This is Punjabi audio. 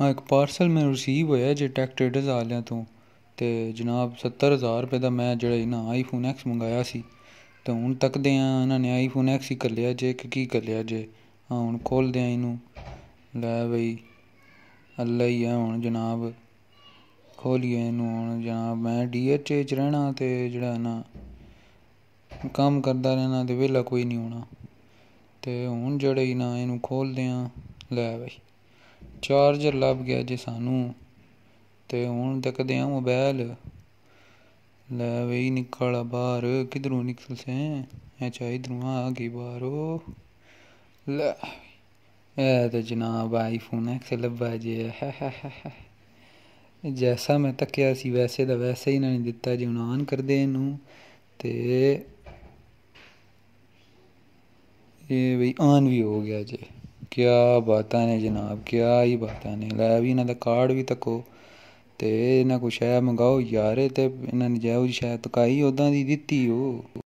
ਹਾਂ ਇੱਕ ਪਾਰਸਲ ਮੈਨੂੰ ਰਿਸੀਵ ਹੋਇਆ ਜੇ ਟੈਕ ਟ੍ਰੇਡਰਸ ਵਾਲਿਆਂ ਤੋਂ ਤੇ ਜਨਾਬ 70000 ਰੁਪਏ ਦਾ ਮੈਂ ਜਿਹੜਾ ਇਹਨਾਂ ਆਈਫੋਨ ਐਕਸ ਮੰਗਾਇਆ ਸੀ ਤੇ ਹੁਣ ਤੱਕ ਦੇ ਆ ਇਹਨਾਂ ਨੇ ਆਈਫੋਨ ਐਕਸ ਹੀ ਕੱਲਿਆ ਜੇ ਕਿ ਕੀ ਕੱਲਿਆ ਜੇ ਹਾਂ ਹੁਣ ਖੋਲਦੇ ਆ ਇਹਨੂੰ ਲੈ ਬਈ ਅੱਲਾ ਹੀ ਆ ਹੁਣ ਜਨਾਬ ਖੋਲੀਏ ਇਹਨੂੰ ਹੁਣ ਜਨਾਬ ਮੈਂ ਡੀਐਚਏ ਚ ਰਹਿਣਾ ਤੇ ਜਿਹੜਾ ਨਾ ਕੰਮ ਕਰਦਾ ਰਹਿਣਾ ਤੇ ਵੇਲਾ ਕੋਈ ਨਹੀਂ ਹੋਣਾ ਤੇ ਹੁਣ ਜਿਹੜੇ ਨਾ ਇਹਨੂੰ ਖੋਲਦੇ ਆ ਲੈ ਬਈ ਚਾਰਜਰ ਲੱਭ ਗਿਆ ਜੀ ਸਾਨੂੰ ਤੇ ਹੁਣ ਤੱਕਦੇ ਆ ਮੋਬਾਈਲ ਲੈ ਵੀ ਨਿਕਲ ਬਾਹਰ ਕਿਧਰੋਂ ਨਿਕਲ ਸੇ ਐ ਚਾ ਇਧਰੋਂ ਆ ਗਈ ਬਾਹਰੋ ਲੈ ਇਹ ਤੇ ਜਨਾਬ ਆਈਫੋਨ ਐਕਸ ਲੱਭਾ ਜੇ ਜੈਸਾ ਮੈਂ ਤੱਕਿਆ ਸੀ ਵੈਸੇ ਦਾ ਵੈਸੇ ਹੀ ਨਹੀਂ ਦਿੱਤਾ ਜੀ ਹੁਣ ਆਨ ਕਰਦੇ ਇਹਨੂੰ ਤੇ ਇਹ ਵੀ ਆਨ ਵੀ ਹੋ ਗਿਆ ਜੀ ਕਿਆ ਬਾਤਾਂ ਨੇ ਜਨਾਬ ਕਿਆ ਹੀ ਬਾਤਾਂ ਨੇ ਲੈ ਵੀ ਇਹਨਾਂ ਦਾ ਕਾਰਡ ਵੀ ਤੱਕੋ ਤੇ ਇਹਨਾਂ ਕੋ ਸ਼ੈ ਮੰਗਾਓ ਯਾਰ ਇਹ ਤੇ ਇਹਨਾਂ ਨੇ ਜਾਇਜ਼ ਸ਼ੈ ਤਕਾਈ ਉਦਾਂ ਦੀ ਦਿੱਤੀ ਉਹ